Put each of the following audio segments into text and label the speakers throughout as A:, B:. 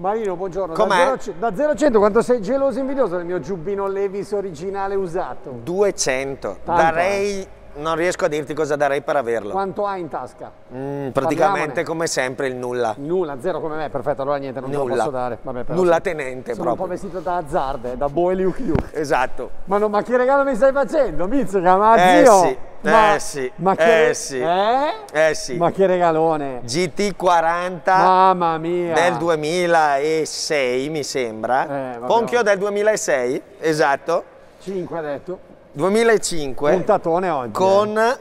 A: Marino, buongiorno. Com'è? Da 0 a 100, quanto sei geloso e invidioso del mio giubbino Levis originale usato?
B: 200.
A: Tanto. Darei eh.
B: Non riesco a dirti cosa darei per averlo.
A: Quanto hai in tasca?
B: Mm, praticamente Parliamone. come sempre il nulla.
A: Nulla, zero come me, perfetto, allora niente, non nulla. te lo posso dare. Vabbè, però, nulla tenente sono proprio. Sono un po' vestito da azzarde, da boe liu liu. Esatto. Ma, no, ma, che regalo mi stai facendo, Mizzica? Ma eh zio! Sì. Ma, eh sì, ma che, eh sì, eh? eh sì. Ma che regalone! GT40
B: Mamma mia. del 2006 mi sembra, eh, Ponchio del 2006, esatto. 2005 ha detto. 2005.
A: Puntatone oggi. Con
B: eh.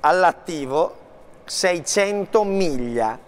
B: all'attivo 600 miglia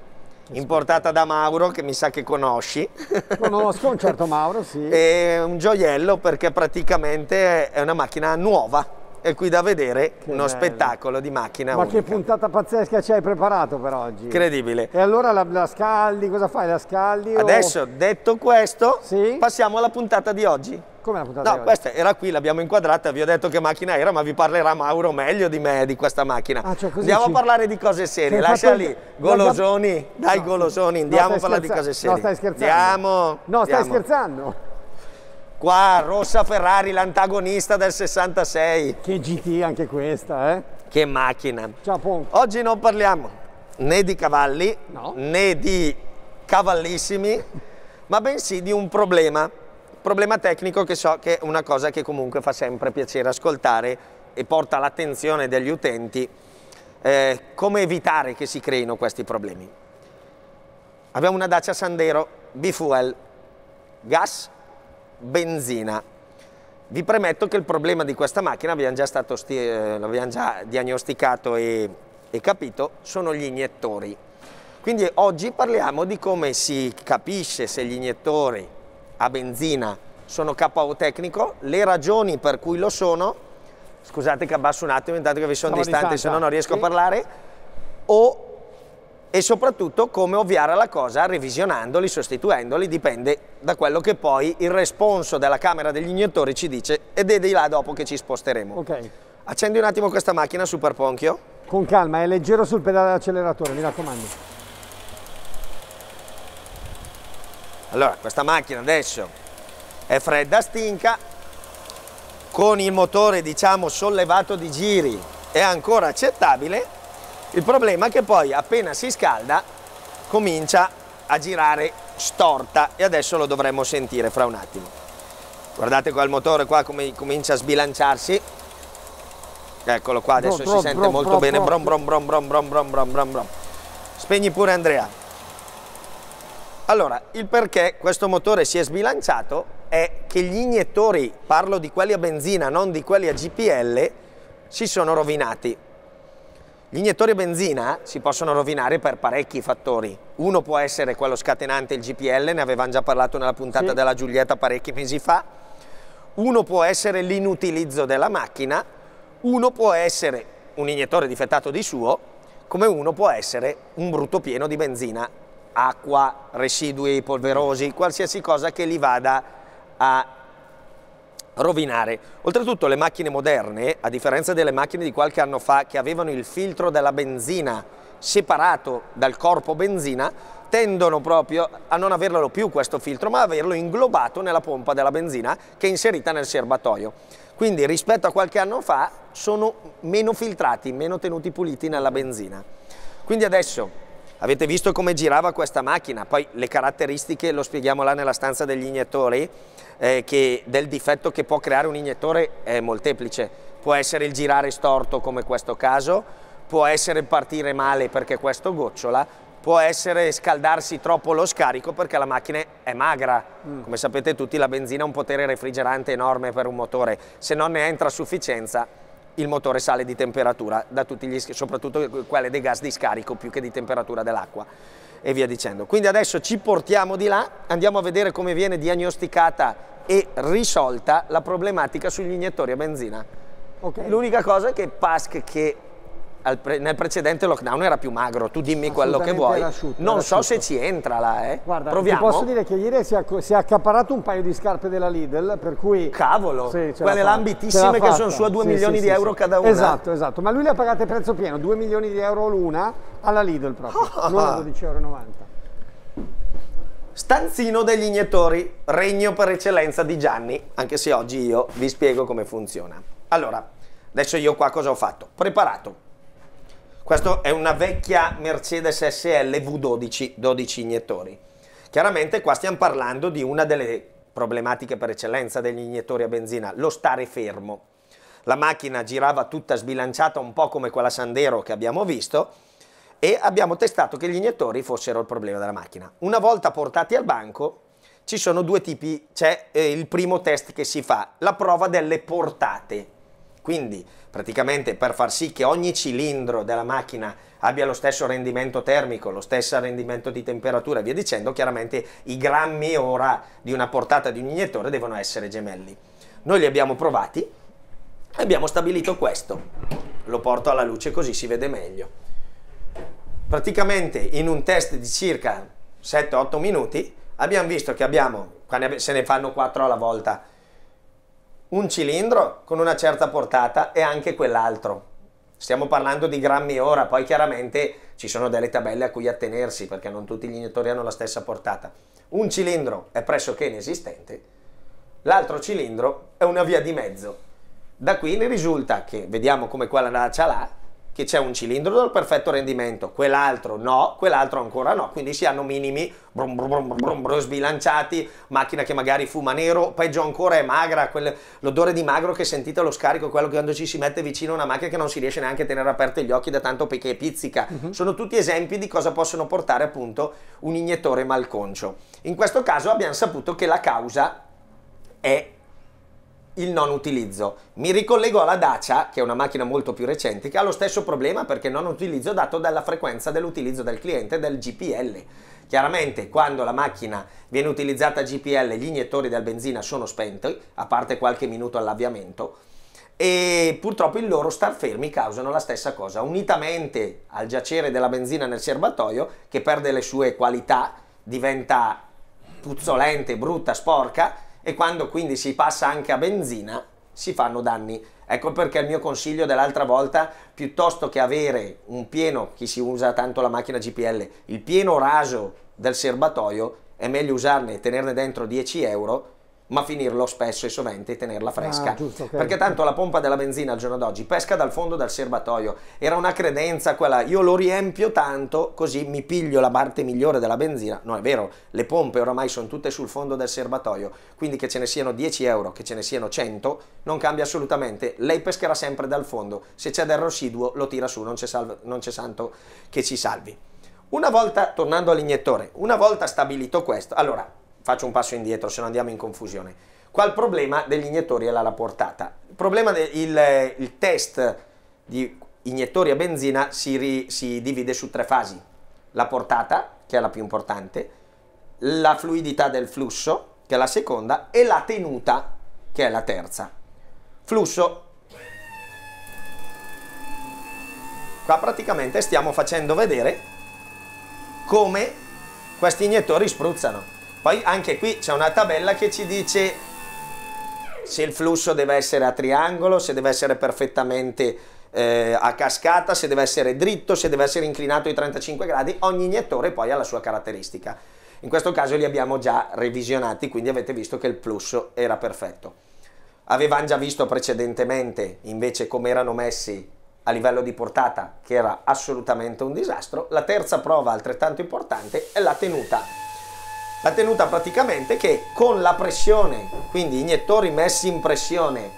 B: importata da Mauro che mi sa che conosci.
A: Conosco un certo Mauro, sì.
B: È un gioiello perché praticamente è una macchina nuova. E qui da vedere che uno bello. spettacolo di macchina. Ma unica. che
A: puntata pazzesca ci hai preparato per oggi!
B: Incredibile.
A: E allora la, la scaldi, cosa fai? La scaldi? Adesso,
B: o... detto questo, sì? passiamo alla puntata di oggi. Come la puntata? No, questa era qui, l'abbiamo inquadrata, vi ho detto che macchina era, ma vi parlerà Mauro meglio di me di questa macchina. Ah, cioè andiamo ci... a parlare di cose serie, lascia lì, golosoni, no, dai no, golosoni, andiamo no, a parlare scherza... di cose serie. No, stai scherzando. Andiamo. No, stai andiamo. scherzando. Qua, Rossa Ferrari, l'antagonista del 66. Che GT anche questa, eh? Che macchina. Ciao, Ponco. Oggi non parliamo né di cavalli, né di cavallissimi, ma bensì di un problema problema tecnico che so che è una cosa che comunque fa sempre piacere ascoltare e porta l'attenzione degli utenti eh, come evitare che si creino questi problemi. Abbiamo una Dacia Sandero B-Fuel, gas, benzina. Vi premetto che il problema di questa macchina abbiamo già stato eh, l'abbiamo già diagnosticato e, e capito, sono gli iniettori. Quindi oggi parliamo di come si capisce se gli iniettori a benzina sono KO tecnico, le ragioni per cui lo sono, scusate che abbasso un attimo intanto che vi sono distante, se no non riesco sì. a parlare, o e soprattutto come ovviare alla cosa revisionandoli, sostituendoli, dipende da quello che poi il responso della camera degli iniettori ci dice ed è di là dopo che ci sposteremo. Okay. Accendi un
A: attimo questa macchina, Super Ponchio. Con calma, è leggero sul pedale dell'acceleratore, mi raccomando.
B: Allora, questa macchina adesso è fredda, stinca, con il motore diciamo sollevato di giri è ancora accettabile, il problema è che poi appena si scalda comincia a girare storta e adesso lo dovremmo sentire fra un attimo. Guardate qua il motore qua come comincia a sbilanciarsi. Eccolo qua, adesso bro, si bro, sente bro, molto bene. Brom brom brom brom brom brom brom Spegni pure Andrea. Allora, il perché questo motore si è sbilanciato è che gli iniettori, parlo di quelli a benzina, non di quelli a GPL, si sono rovinati. Gli iniettori a benzina si possono rovinare per parecchi fattori. Uno può essere quello scatenante, il GPL, ne avevamo già parlato nella puntata sì. della Giulietta parecchi mesi fa. Uno può essere l'inutilizzo della macchina, uno può essere un iniettore difettato di suo, come uno può essere un brutto pieno di benzina acqua, residui polverosi, qualsiasi cosa che li vada a rovinare. Oltretutto le macchine moderne, a differenza delle macchine di qualche anno fa che avevano il filtro della benzina separato dal corpo benzina, tendono proprio a non averlo più questo filtro, ma averlo inglobato nella pompa della benzina che è inserita nel serbatoio. Quindi rispetto a qualche anno fa sono meno filtrati, meno tenuti puliti nella benzina. Quindi adesso Avete visto come girava questa macchina, poi le caratteristiche lo spieghiamo là nella stanza degli iniettori, eh, che, del difetto che può creare un iniettore è molteplice. Può essere il girare storto come questo caso, può essere partire male perché questo gocciola, può essere scaldarsi troppo lo scarico perché la macchina è magra. Mm. Come sapete tutti la benzina ha un potere refrigerante enorme per un motore, se non ne entra a sufficienza il motore sale di temperatura, gli, soprattutto quelle dei gas di scarico più che di temperatura dell'acqua e via dicendo. Quindi adesso ci portiamo di là, andiamo a vedere come viene diagnosticata e risolta la problematica sugli iniettori a benzina. Okay. L'unica cosa è che PASC che pre nel precedente lockdown era più magro, tu dimmi quello che vuoi. Asciutto, non so se ci entra là, eh. Guarda, Proviamo. Ti posso
A: dire che ieri si è, si è accapparato un paio di scarpe della Lidl, per cui... Cavolo, sì, quelle lambitissime che sono su a 2 sì, milioni sì, di euro cada una. Esatto, esatto, ma lui le ha pagate prezzo pieno, 2 milioni di euro l'una alla Lidl proprio, non a 12,90 euro.
B: Stanzino degli iniettori, regno per eccellenza di Gianni, anche se oggi io vi spiego come funziona. Allora, adesso io qua cosa ho fatto? Preparato questo è una vecchia Mercedes SL V12, 12 iniettori. Chiaramente qua stiamo parlando di una delle problematiche per eccellenza degli iniettori a benzina, lo stare fermo. La macchina girava tutta sbilanciata un po' come quella Sandero che abbiamo visto e abbiamo testato che gli iniettori fossero il problema della macchina. Una volta portati al banco ci sono due tipi, c'è eh, il primo test che si fa, la prova delle portate, quindi praticamente per far sì che ogni cilindro della macchina abbia lo stesso rendimento termico, lo stesso rendimento di temperatura e via dicendo, chiaramente i grammi ora di una portata di un iniettore devono essere gemelli. Noi li abbiamo provati e abbiamo stabilito questo. Lo porto alla luce così si vede meglio. Praticamente in un test di circa 7-8 minuti abbiamo visto che abbiamo, se ne fanno 4 alla volta, un cilindro con una certa portata e anche quell'altro. Stiamo parlando di grammi ora, poi chiaramente ci sono delle tabelle a cui attenersi perché non tutti gli iniettori hanno la stessa portata. Un cilindro è pressoché inesistente, l'altro cilindro è una via di mezzo. Da qui ne risulta che, vediamo come qua la cialà, che c'è un cilindro dal perfetto rendimento, quell'altro no, quell'altro ancora no, quindi si hanno minimi brum brum brum brum sbilanciati, macchina che magari fuma nero, peggio ancora è magra, l'odore di magro che sentite allo scarico, quello che quando ci si mette vicino a una macchina che non si riesce neanche a tenere aperti gli occhi da tanto perché pizzica, uh mhm. -huh. sono tutti esempi di cosa possono portare appunto un iniettore malconcio. In questo caso abbiamo saputo che la causa è il non utilizzo. Mi ricollego alla Dacia, che è una macchina molto più recente, che ha lo stesso problema perché non utilizzo dato dalla frequenza dell'utilizzo del cliente del GPL. Chiaramente quando la macchina viene utilizzata a GPL gli iniettori del benzina sono spenti, a parte qualche minuto all'avviamento, e purtroppo il loro star fermi causano la stessa cosa, unitamente al giacere della benzina nel serbatoio che perde le sue qualità, diventa puzzolente, brutta, sporca, e quando quindi si passa anche a benzina si fanno danni. Ecco perché il mio consiglio dell'altra volta, piuttosto che avere un pieno, chi si usa tanto la macchina GPL, il pieno raso del serbatoio, è meglio usarne e tenerne dentro 10 euro ma finirlo spesso e sovente e tenerla ah, fresca. Ah, giusto, okay. Perché tanto la pompa della benzina al giorno d'oggi pesca dal fondo del serbatoio. Era una credenza quella, io lo riempio tanto così mi piglio la parte migliore della benzina. No, è vero, le pompe oramai sono tutte sul fondo del serbatoio, quindi che ce ne siano 10 euro, che ce ne siano 100, non cambia assolutamente. Lei pescherà sempre dal fondo, se c'è del residuo lo tira su, non c'è, salvo, non c'è santo che ci salvi. Una volta, tornando all'iniettore, una volta stabilito questo, allora faccio un passo indietro se non andiamo in confusione. Qua il problema degli iniettori è la portata. Il problema del il test di iniettori a benzina si, ri, si divide su tre fasi. La portata, che è la più importante, la fluidità del flusso, che è la seconda, e la tenuta, che è la terza. Flusso. Qua praticamente stiamo facendo vedere come questi iniettori spruzzano. Poi anche qui c'è una tabella che ci dice se il flusso deve essere a triangolo, se deve essere perfettamente eh, a cascata, se deve essere dritto, se deve essere inclinato di 35 gradi, ogni iniettore poi ha la sua caratteristica. In questo caso li abbiamo già revisionati, quindi avete visto che il flusso era perfetto. Avevamo già visto precedentemente invece come erano messi a livello di portata, che era assolutamente un disastro. La terza prova altrettanto importante è la tenuta la tenuta praticamente è che con la pressione, quindi iniettori messi in pressione,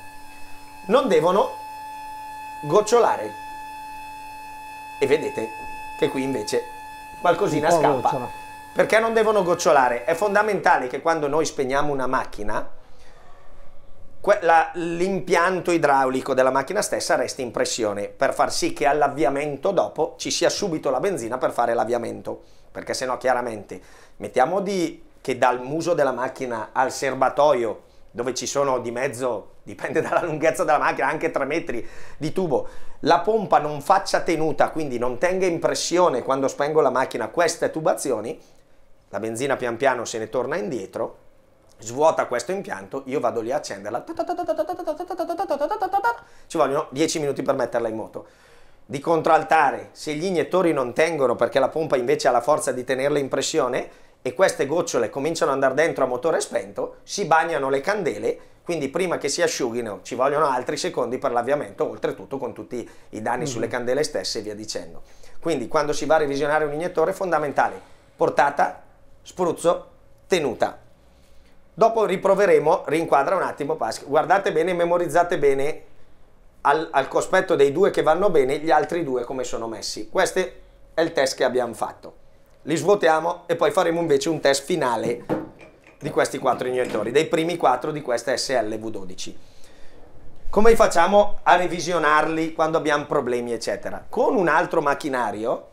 B: non devono gocciolare. E vedete che qui invece qualcosina scappa. Gocciola. Perché non devono gocciolare? È fondamentale che quando noi spegniamo una macchina, l'impianto idraulico della macchina stessa resti in pressione per far sì che all'avviamento dopo ci sia subito la benzina per fare l'avviamento perché sennò chiaramente mettiamo di, che dal muso della macchina al serbatoio, dove ci sono di mezzo, dipende dalla lunghezza della macchina, anche 3 metri di tubo, la pompa non faccia tenuta, quindi non tenga impressione quando spengo la macchina queste tubazioni, la benzina pian piano se ne torna indietro, svuota questo impianto, io vado lì a accenderla, ci vogliono 10 minuti per metterla in moto di contraltare, se gli iniettori non tengono perché la pompa invece ha la forza di tenerla in pressione, e queste gocciole cominciano ad andare dentro a motore spento, si bagnano le candele, quindi prima che si asciughino ci vogliono altri secondi per l'avviamento, oltretutto con tutti i danni mm-hmm. sulle candele stesse e via dicendo. Quindi quando si va a revisionare un iniettore è fondamentale portata, spruzzo, tenuta. Dopo riproveremo, rinquadra un attimo Pasqua, guardate bene, memorizzate bene al, al, cospetto dei due che vanno bene, gli altri due come sono messi. Questo è il test che abbiamo fatto li svuotiamo e poi faremo invece un test finale di questi quattro iniettori, dei primi quattro di questa SLV12. Come facciamo a revisionarli quando abbiamo problemi, eccetera? Con un altro macchinario,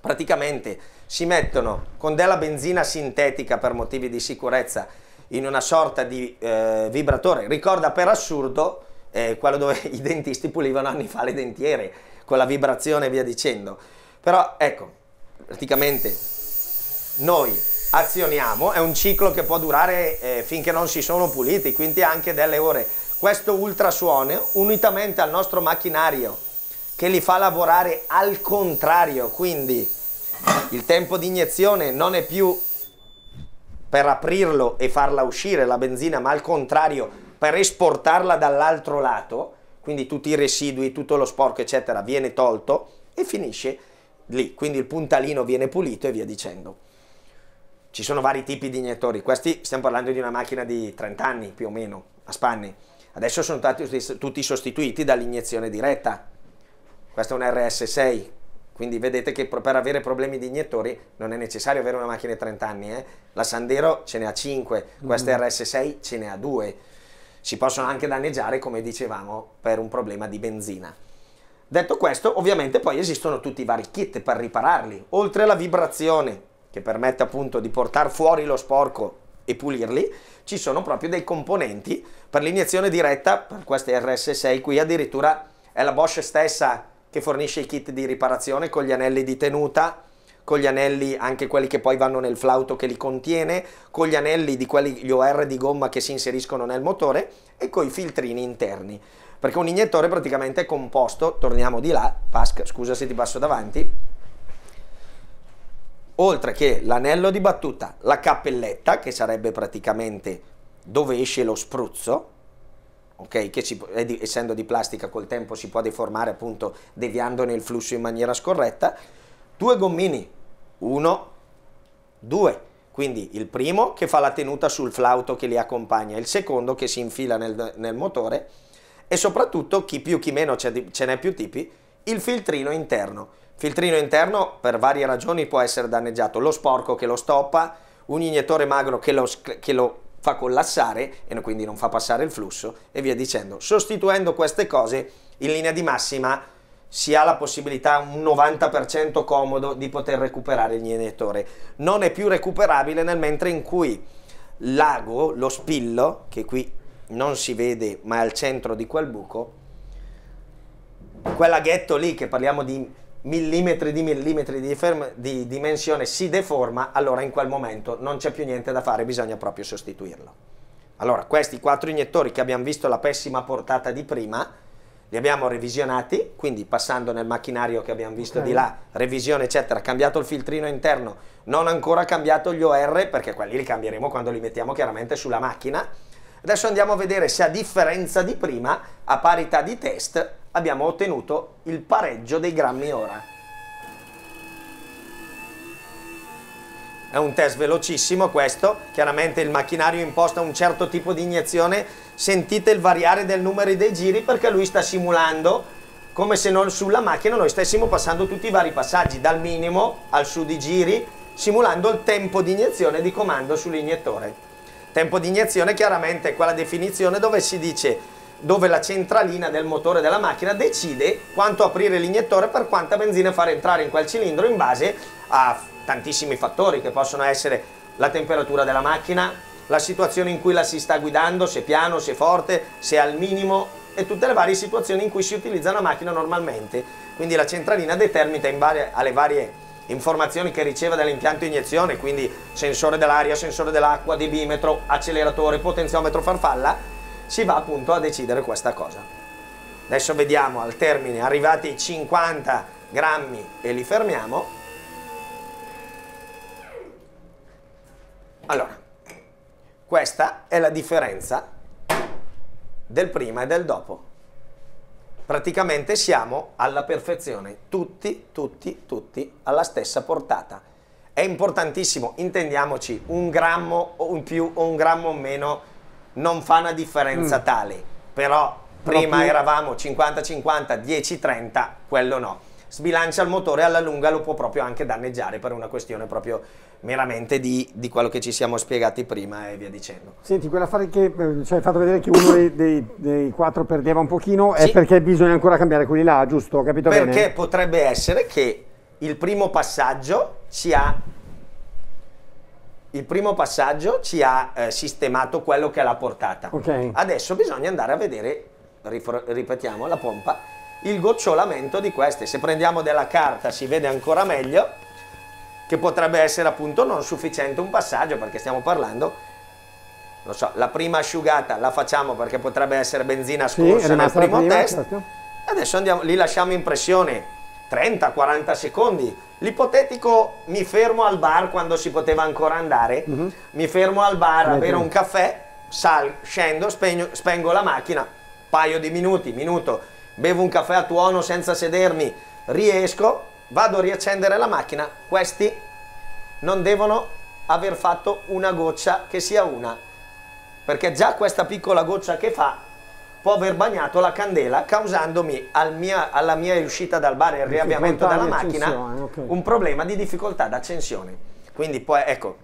B: praticamente si mettono con della benzina sintetica per motivi di sicurezza in una sorta di eh, vibratore. Ricorda per assurdo eh, quello dove i dentisti pulivano anni fa le dentiere, con la vibrazione e via dicendo. Però ecco, praticamente noi azioniamo, è un ciclo che può durare eh, finché non si sono puliti, quindi anche delle ore. Questo ultrasuono, unitamente al nostro macchinario che li fa lavorare al contrario, quindi il tempo di iniezione non è più per aprirlo e farla uscire la benzina, ma al contrario per esportarla dall'altro lato, quindi tutti i residui, tutto lo sporco, eccetera, viene tolto e finisce lì, quindi il puntalino viene pulito e via dicendo. Ci sono vari tipi di iniettori, questi stiamo parlando di una macchina di 30 anni più o meno, a spanni. Adesso sono stati tutti sostituiti dall'iniezione diretta. Questo è un RS6, quindi vedete che per avere problemi di iniettori non è necessario avere una macchina di 30 anni. Eh? La Sandero ce ne ha 5, questa mm. RS6 ce ne ha 2. Si possono anche danneggiare, come dicevamo, per un problema di benzina. Detto questo, ovviamente poi esistono tutti i vari kit per ripararli, oltre alla vibrazione che permette appunto di portare fuori lo sporco e pulirli, ci sono proprio dei componenti per l'iniezione diretta, per queste RS6 qui addirittura è la Bosch stessa che fornisce i kit di riparazione con gli anelli di tenuta con gli anelli anche quelli che poi vanno nel flauto che li contiene, con gli anelli di quelli, gli OR di gomma che si inseriscono nel motore e con i filtrini interni. Perché un iniettore praticamente è composto, torniamo di là, Pasc, scusa se ti passo davanti, oltre che l'anello di battuta, la cappelletta, che sarebbe praticamente dove esce lo spruzzo, Okay, che si, essendo di plastica col tempo si può deformare appunto deviandone il flusso in maniera scorretta, due gommini, uno, due. Quindi il primo che fa la tenuta sul flauto che li accompagna, il secondo che si infila nel, nel motore e soprattutto chi più chi meno ce n'è più tipi, il filtrino interno. Filtrino interno per varie ragioni può essere danneggiato, lo sporco che lo stoppa, un iniettore magro che lo, che lo fa collassare e quindi non fa passare il flusso e via dicendo. Sostituendo queste cose in linea di massima si ha la possibilità, un 90% comodo, di poter recuperare il iniettore. Non è più recuperabile nel mentre in cui l'ago, lo spillo, che qui non si vede ma è al centro di quel buco, quel laghetto lì che parliamo di millimetri di millimetri di, di dimensione si deforma, allora in quel momento non c'è più niente da fare, bisogna proprio sostituirlo. Allora, questi quattro iniettori che abbiamo visto la pessima portata di prima, li abbiamo revisionati, quindi passando nel macchinario che abbiamo visto okay. di là, revisione eccetera, cambiato il filtrino interno, non ancora cambiato gli OR perché quelli li cambieremo quando li mettiamo chiaramente sulla macchina. Adesso andiamo a vedere se a differenza di prima, a parità di test, abbiamo ottenuto il pareggio dei grammi ora. è un test velocissimo questo, chiaramente il macchinario imposta un certo tipo di iniezione, sentite il variare del numero dei giri perché lui sta simulando come se non sulla macchina noi stessimo passando tutti i vari passaggi, dal minimo al su di giri, simulando il tempo di iniezione di comando sull'iniettore. Tempo di iniezione chiaramente è quella definizione dove si dice dove la centralina del motore della macchina decide quanto aprire l'iniettore per quanta benzina far entrare in quel cilindro in base a tantissimi fattori che possono essere la temperatura della macchina, la situazione in cui la si sta guidando, se piano, se forte, se al minimo e tutte le varie situazioni in cui si utilizza la macchina normalmente. Quindi la centralina determina in varie, alle varie informazioni che riceve dall'impianto iniezione, quindi sensore dell'aria, sensore dell'acqua, debimetro, acceleratore, potenziometro, farfalla, si va appunto a decidere questa cosa. Adesso vediamo al termine, arrivati ai 50 grammi e li fermiamo, Allora, questa è la differenza del prima e del dopo. Praticamente siamo alla perfezione, tutti, tutti, tutti alla stessa portata. È importantissimo, intendiamoci, un grammo in più o un grammo in meno non fa una differenza mm. tale, però prima Proprio... eravamo 50-50, 10-30, quello no sbilancia il motore alla lunga lo può proprio anche danneggiare per una questione proprio meramente di, di quello che ci siamo spiegati prima e via dicendo.
A: Senti, quella quell'affare che cioè, hai fatto vedere che uno dei, dei, dei quattro perdeva un pochino sì. è perché bisogna ancora cambiare quelli là, giusto? Ho capito perché bene? Perché
B: potrebbe essere che il primo passaggio ci ha il primo passaggio ci ha eh, sistemato quello che è la portata. Okay. Adesso bisogna andare a vedere, ripetiamo, la pompa il gocciolamento di queste. Se prendiamo della carta si vede ancora meglio che potrebbe essere appunto non sufficiente un passaggio perché stiamo parlando non so, la prima asciugata la facciamo perché potrebbe essere benzina scorsa sì, nel primo prima, test. Certo. Adesso andiamo, li lasciamo in pressione 30-40 secondi. L'ipotetico mi fermo al bar quando si poteva ancora andare, mm -hmm. mi fermo al bar a bere un caffè, sal, scendo, spegno, spengo la macchina, paio di minuti, minuto, bevo un caffè a tuono senza sedermi, riesco, vado a riaccendere la macchina, questi non devono aver fatto una goccia che sia una, perché già questa piccola goccia che fa può aver bagnato la candela causandomi al mia, alla mia uscita dal bar e al riavviamento della macchina okay. un problema di difficoltà d'accensione. Quindi poi ecco,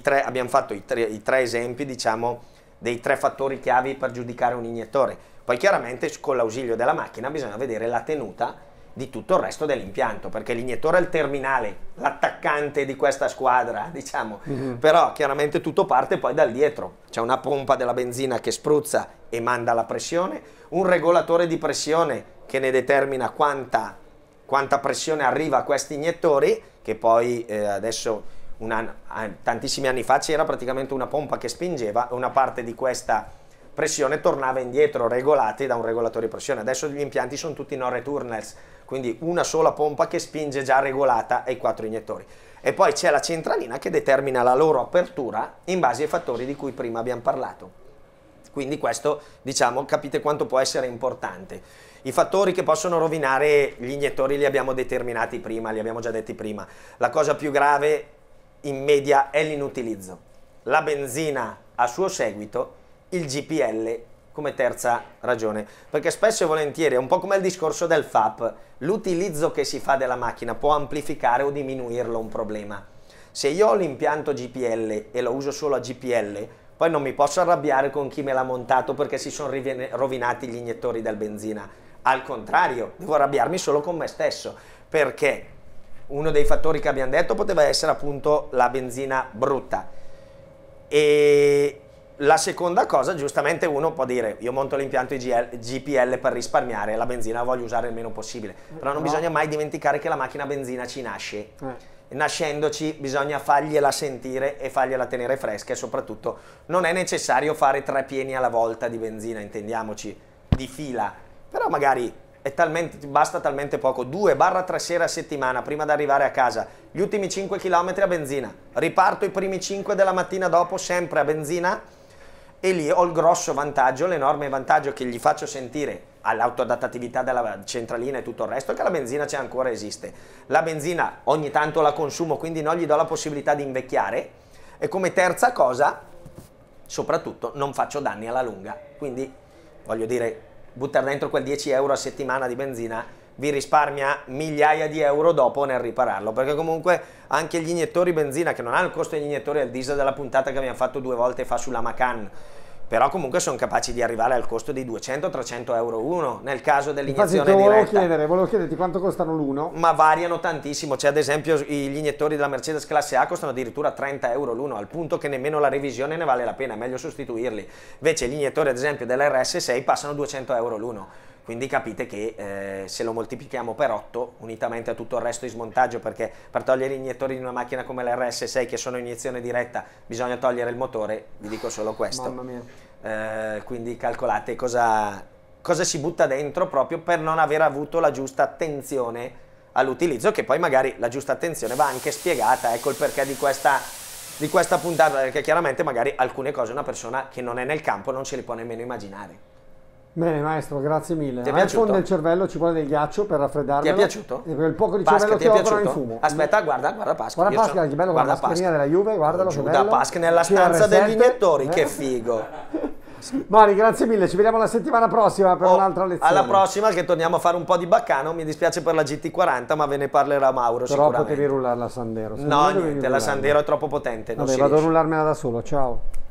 B: tre, abbiamo fatto i tre, i tre esempi diciamo dei tre fattori chiavi per giudicare un iniettore poi chiaramente con l'ausilio della macchina bisogna vedere la tenuta di tutto il resto dell'impianto, perché l'iniettore è il terminale, l'attaccante di questa squadra, diciamo, mm-hmm. però chiaramente tutto parte poi dal dietro, c'è una pompa della benzina che spruzza e manda la pressione, un regolatore di pressione che ne determina quanta, quanta pressione arriva a questi iniettori, che poi eh, adesso, una, tantissimi anni fa c'era praticamente una pompa che spingeva una parte di questa pressione tornava indietro regolati da un regolatore di pressione. Adesso gli impianti sono tutti non returners, quindi una sola pompa che spinge già regolata ai quattro iniettori. E poi c'è la centralina che determina la loro apertura in base ai fattori di cui prima abbiamo parlato. Quindi questo, diciamo, capite quanto può essere importante. I fattori che possono rovinare gli iniettori li abbiamo determinati prima, li abbiamo già detti prima. La cosa più grave in media è l'inutilizzo. La benzina a suo seguito il GPL come terza ragione, perché spesso e volentieri è un po' come il discorso del FAP, l'utilizzo che si fa della macchina può amplificare o diminuirlo un problema. Se io ho l'impianto GPL e lo uso solo a GPL, poi non mi posso arrabbiare con chi me l'ha montato perché si sono rovinati gli iniettori del benzina. Al contrario, devo arrabbiarmi solo con me stesso, perché uno dei fattori che abbiamo detto poteva essere appunto la benzina brutta. E la seconda cosa, giustamente uno può dire, io monto l'impianto IGL, GPL per risparmiare, la benzina voglio usare il meno possibile, però non no. bisogna mai dimenticare che la macchina benzina ci nasce. Eh nascendoci bisogna fargliela sentire e fargliela tenere fresca e soprattutto non è necessario fare tre pieni alla volta di benzina, intendiamoci, di fila, però magari talmente, basta talmente poco, 2-3 sere a settimana prima di arrivare a casa, gli ultimi 5 km a benzina, riparto i primi 5 della mattina dopo sempre a benzina e lì ho il grosso vantaggio, l'enorme vantaggio che gli faccio sentire all'autoadattatività della centralina e tutto il resto, che la benzina c'è ancora, esiste. La benzina ogni tanto la consumo, quindi non gli do la possibilità di invecchiare. E come terza cosa, soprattutto, non faccio danni alla lunga. Quindi, voglio dire, buttare dentro quel 10 euro a settimana di benzina vi risparmia migliaia di euro dopo nel ripararlo, perché comunque anche gli iniettori benzina, che non hanno il costo degli iniettori al diesel della puntata che abbiamo fatto due volte fa sulla Macan, però comunque sono capaci di arrivare al costo di 200-300 euro uno nel caso dell'iniezione Infatti, volevo
A: diretta. Chiedere, volevo chiederti quanto costano l'uno.
B: Ma variano tantissimo, cioè ad esempio gli iniettori della Mercedes classe A costano addirittura 30 euro l'uno, al punto che nemmeno la revisione ne vale la pena, è meglio sostituirli. Invece gli iniettori ad esempio della RS6 passano 200 euro l'uno quindi capite che eh, se lo moltiplichiamo per 8 unitamente a tutto il resto di smontaggio perché per togliere gli iniettori di una macchina come l'RS6 che sono iniezione diretta bisogna togliere il motore vi dico solo questo mamma mia eh, quindi calcolate cosa, cosa si butta dentro proprio per non aver avuto la giusta attenzione all'utilizzo che poi magari la giusta attenzione va anche spiegata ecco il perché di questa di questa puntata perché chiaramente magari alcune cose una persona che non è nel campo non ce le può nemmeno immaginare
A: Bene maestro, grazie mille. Ti è piaciuto? fondo del cervello ci vuole del ghiaccio per raffreddarlo. Ti è piaciuto? E per il poco di Pasca, cervello ti è piaciuto? in fumo.
B: Aspetta, guarda, guarda Pasqua. Guarda Pasqua, sono... che bello, guarda, guarda la Pasca. della
A: Juve, guardalo Giuda che bello. Pasca nella stanza degli iniettori, eh? che figo. Mari, grazie mille, ci vediamo la settimana prossima per oh, un'altra lezione. Alla
B: prossima che torniamo a fare un po' di baccano, mi dispiace per la GT40 ma ve ne parlerà Mauro Però potevi
A: rullare la Sandero. Se no, niente, la Sandero
B: è troppo potente. Vabbè, vado riesce. a
A: rullarmela da solo, ciao.